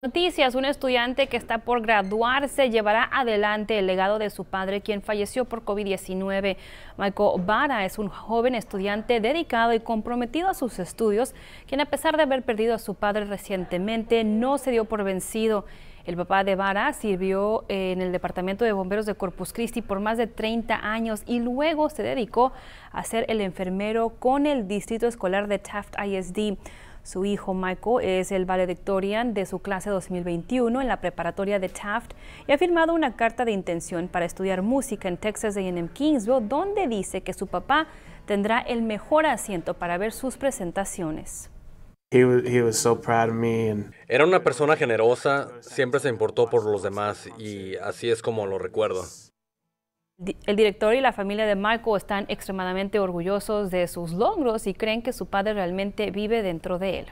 Noticias, un estudiante que está por graduarse llevará adelante el legado de su padre, quien falleció por COVID-19. Michael Vara es un joven estudiante dedicado y comprometido a sus estudios, quien a pesar de haber perdido a su padre recientemente, no se dio por vencido. El papá de Vara sirvió en el Departamento de Bomberos de Corpus Christi por más de 30 años y luego se dedicó a ser el enfermero con el Distrito Escolar de Taft ISD. Su hijo Michael es el valedictorian de su clase 2021 en la preparatoria de Taft y ha firmado una carta de intención para estudiar música en Texas AM Kingsville, donde dice que su papá tendrá el mejor asiento para ver sus presentaciones. Era una persona generosa, siempre se importó por los demás y así es como lo recuerdo. El director y la familia de Marco están extremadamente orgullosos de sus logros y creen que su padre realmente vive dentro de él.